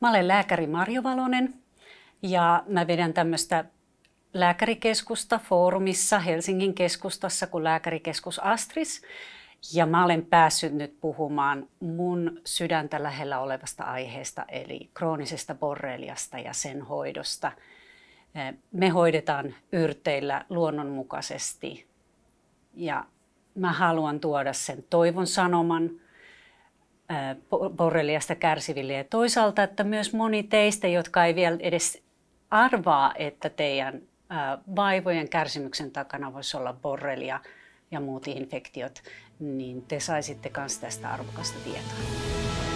Mä olen lääkäri Marjo Valonen ja mä vedän tämmöistä lääkärikeskusta foorumissa Helsingin keskustassa kuin lääkärikeskus Astris. Ja mä olen päässyt nyt puhumaan mun sydäntä lähellä olevasta aiheesta, eli kroonisesta borreliasta ja sen hoidosta. Me hoidetaan yrteillä luonnonmukaisesti ja mä haluan tuoda sen toivon sanoman – borreliasta kärsiville ja toisaalta, että myös moni teistä, jotka ei vielä edes arvaa, että teidän vaivojen kärsimyksen takana voisi olla borrelia ja muut infektiot, niin te saisitte myös tästä arvokasta tietoa.